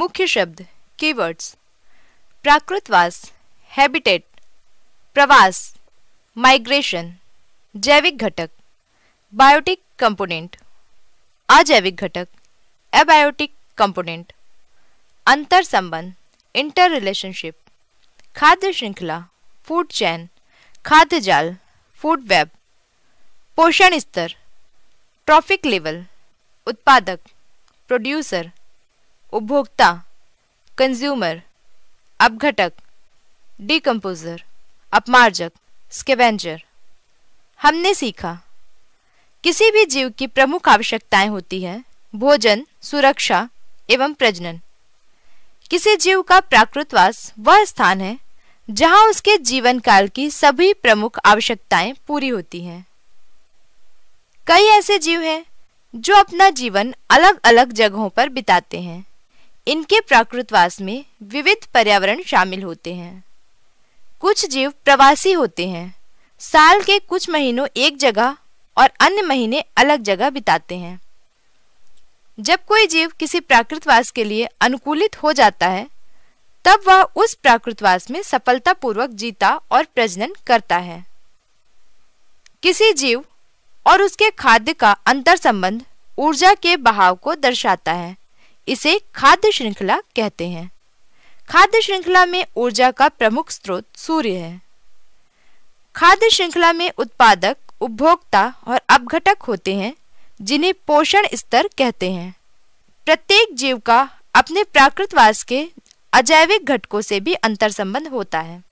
मुख्य शब्द कीवर्ड्स प्राकृतवास हैबिटेट प्रवास माइग्रेशन जैविक घटक बायोटिक कंपोनेंट अजैविक घटक एबायोटिक कंपोनेंट अंतर संबंध इंटर रिलेशनशिप खाद्य श्रृंखला फूड चैन खाद्य जाल फूड वेब पोषण स्तर ट्रॉफिक लेवल उत्पादक प्रोड्यूसर उपभोक्ता कंज्यूमर अपघटक डिकम्पोजर अपमार्जक स्केवेंजर हमने सीखा किसी भी जीव की प्रमुख आवश्यकताएं होती हैं भोजन सुरक्षा एवं प्रजनन किसी जीव का प्राकृतवास वह स्थान है जहां उसके जीवन काल की सभी प्रमुख आवश्यकताएं पूरी होती हैं कई ऐसे जीव हैं जो अपना जीवन अलग अलग जगहों पर बिताते हैं इनके प्राकृतवास में विविध पर्यावरण शामिल होते हैं कुछ जीव प्रवासी होते हैं साल के कुछ महीनों एक जगह और अन्य महीने अलग जगह बिताते हैं जब कोई जीव किसी प्राकृतवास के लिए अनुकूलित हो जाता है तब वह उस प्राकृतवास में सफलतापूर्वक जीता और प्रजनन करता है किसी जीव और उसके खाद्य का अंतर संबंध ऊर्जा के बहाव को दर्शाता है इसे खाद्य श्रृंखला कहते हैं खाद्य श्रृंखला में ऊर्जा का प्रमुख स्रोत सूर्य है खाद्य श्रृंखला में उत्पादक उपभोक्ता और अपघटक होते हैं जिन्हें पोषण स्तर कहते हैं प्रत्येक जीव का अपने प्राकृतवास के अजैविक घटकों से भी अंतर संबंध होता है